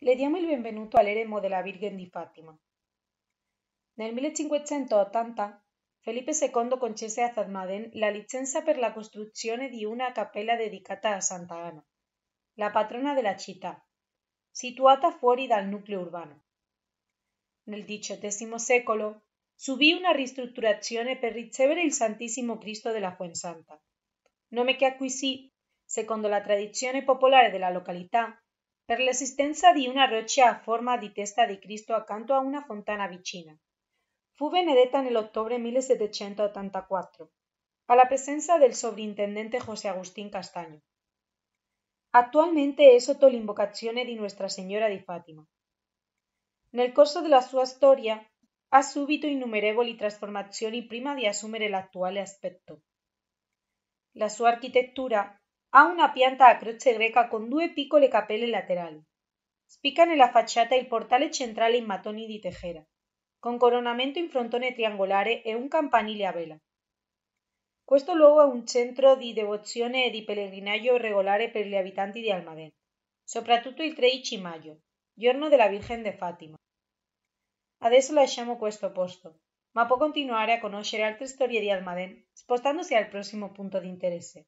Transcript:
Le diamo il benvenuto all'eremo della Virgen di Fatima. Nel 1580 Felipe II concesse a Zadmaden la licenza per la costruzione di una cappella dedicata a Santa Ana, la patrona della città, situata fuori dal nucleo urbano. Nel XVIII secolo subì una ristrutturazione per ricevere il Santissimo Cristo della Fuensanta, nome che acquisì, secondo la tradizione popolare della località, Per l'esistenza di una roccia a forma di testa di Cristo accanto a una fontana vicina. Fu benedetta de 1784, la presenza del sovrintendente José Agustín Castaño. Attualmente è sotto l'invocazione di Nuestra Signora di Fatima. Nel corso della sua historia ha subito innumerevoli trasformazioni prima di assumere l'attuale aspetto. La sua arquitectura ha una pianta a croce greca con due piccole cappelle laterali. en la facciata il portale centrale in mattoni di tejera, con coronamento in frontone triangolare e un campanile a vela. Questo luogo è un centro di devozione e di pellegrinaggio regolare per gli abitanti di Almaden, soprattutto il 13 maggio, giorno la Virgen de Fatima. Adesso lasciamo questo posto, ma può continuare a conocer altre storie de Almaden spostandosi al próximo punto de interés.